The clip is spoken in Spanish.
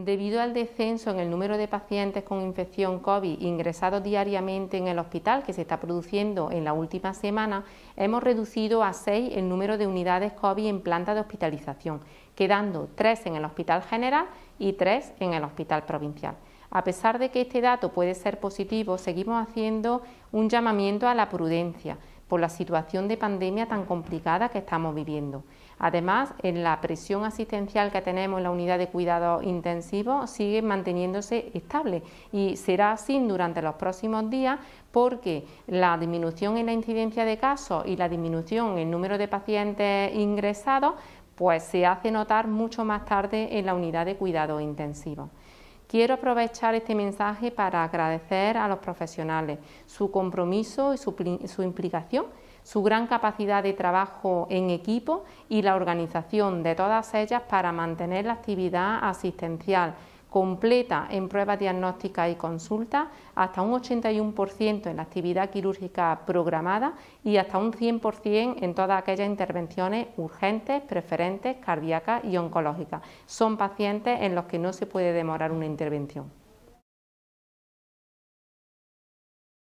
Debido al descenso en el número de pacientes con infección COVID ingresados diariamente en el hospital que se está produciendo en la última semana, hemos reducido a seis el número de unidades COVID en planta de hospitalización, quedando tres en el hospital general y tres en el hospital provincial. A pesar de que este dato puede ser positivo, seguimos haciendo un llamamiento a la prudencia por la situación de pandemia tan complicada que estamos viviendo. Además, en la presión asistencial que tenemos en la unidad de cuidado intensivo sigue manteniéndose estable y será así durante los próximos días porque la disminución en la incidencia de casos y la disminución en el número de pacientes ingresados pues se hace notar mucho más tarde en la unidad de cuidado intensivo. Quiero aprovechar este mensaje para agradecer a los profesionales su compromiso y su, implicación su gran capacidad de trabajo en equipo y la organización de todas ellas para mantener la actividad asistencial completa en pruebas diagnósticas y consulta, hasta un 81% en la actividad quirúrgica programada y hasta un 100% en todas aquellas intervenciones urgentes, preferentes, cardíacas y oncológicas. Son pacientes en los que no se puede demorar una intervención.